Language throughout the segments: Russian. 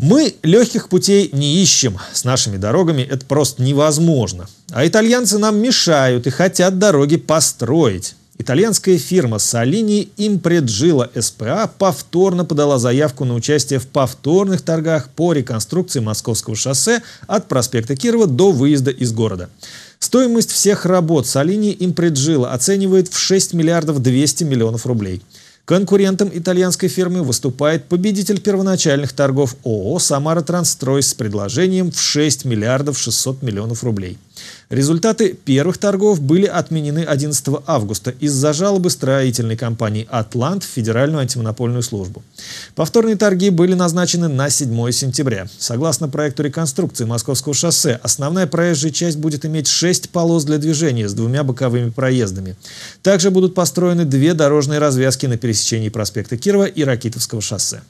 Мы легких путей не ищем. С нашими дорогами это просто невозможно. А итальянцы нам мешают и хотят дороги построить. Итальянская фирма Salini Impreджила СПА повторно подала заявку на участие в повторных торгах по реконструкции Московского шоссе от проспекта Кирова до выезда из города. Стоимость всех работ Salini Impreджила оценивает в 6 миллиардов 200 миллионов рублей. Конкурентом итальянской фирмы выступает победитель первоначальных торгов ООО «Самара Трансстрой» с предложением в 6 миллиардов 600 миллионов рублей. Результаты первых торгов были отменены 11 августа из-за жалобы строительной компании «Атлант» в Федеральную антимонопольную службу. Повторные торги были назначены на 7 сентября. Согласно проекту реконструкции Московского шоссе, основная проезжая часть будет иметь 6 полос для движения с двумя боковыми проездами. Также будут построены две дорожные развязки на пересечении проспекта Кирова и Ракитовского шоссе.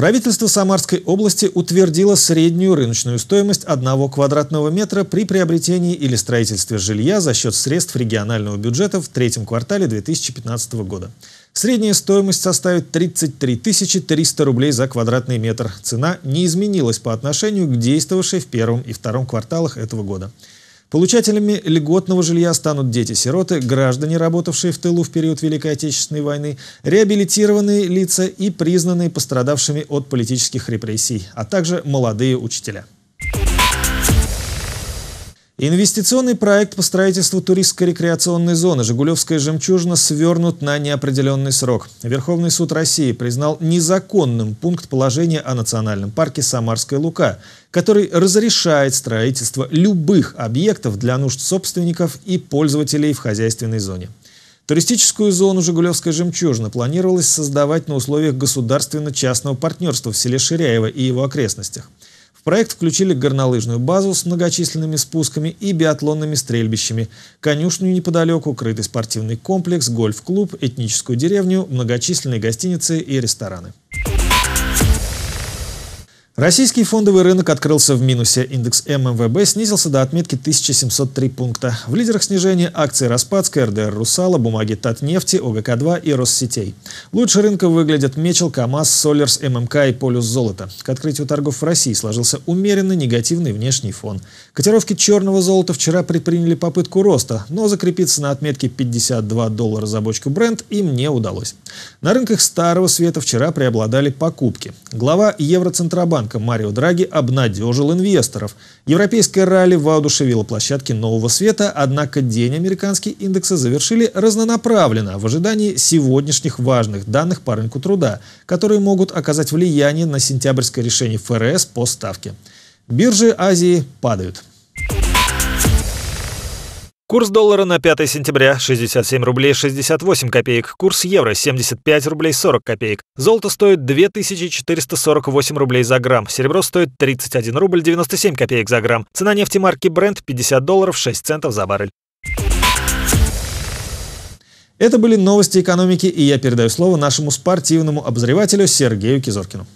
Правительство Самарской области утвердило среднюю рыночную стоимость одного квадратного метра при приобретении или строительстве жилья за счет средств регионального бюджета в третьем квартале 2015 года. Средняя стоимость составит 33 300 рублей за квадратный метр. Цена не изменилась по отношению к действовавшей в первом и втором кварталах этого года. Получателями льготного жилья станут дети-сироты, граждане, работавшие в тылу в период Великой Отечественной войны, реабилитированные лица и признанные пострадавшими от политических репрессий, а также молодые учителя. Инвестиционный проект по строительству туристско-рекреационной зоны «Жигулевская жемчужина» свернут на неопределенный срок. Верховный суд России признал незаконным пункт положения о национальном парке «Самарская Лука», который разрешает строительство любых объектов для нужд собственников и пользователей в хозяйственной зоне. Туристическую зону «Жигулевская жемчужина» планировалось создавать на условиях государственно-частного партнерства в селе Ширяево и его окрестностях. В проект включили горнолыжную базу с многочисленными спусками и биатлонными стрельбищами, конюшню неподалеку, крытый спортивный комплекс, гольф-клуб, этническую деревню, многочисленные гостиницы и рестораны. Российский фондовый рынок открылся в минусе. Индекс ММВБ снизился до отметки 1703 пункта. В лидерах снижения акции Распадская, РДР «Русала», бумаги «Татнефти», ОГК-2 и «Россетей». Лучше рынка выглядят «Мечел», «КамАЗ», «Солерс», ММК и «Полюс золота». К открытию торгов в России сложился умеренно негативный внешний фон. Котировки черного золота вчера предприняли попытку роста, но закрепиться на отметке 52 доллара за бочку бренд им не удалось. На рынках старого света вчера преобладали покупки. Глава Евроцентробанка Банка Марио Драги обнадежил инвесторов. Европейское ралли воодушевило площадки нового света, однако день американские индексы завершили разнонаправленно в ожидании сегодняшних важных данных по рынку труда, которые могут оказать влияние на сентябрьское решение ФРС по ставке. Биржи Азии падают. Курс доллара на 5 сентября 67 рублей 68 копеек, курс евро 75 рублей 40 копеек. Золото стоит 2448 рублей за грамм, серебро стоит 31 рубль 97 копеек за грамм. Цена нефти марки Brent 50 долларов 6 центов за баррель. Это были новости экономики, и я передаю слово нашему спортивному обозревателю Сергею Кизоркину.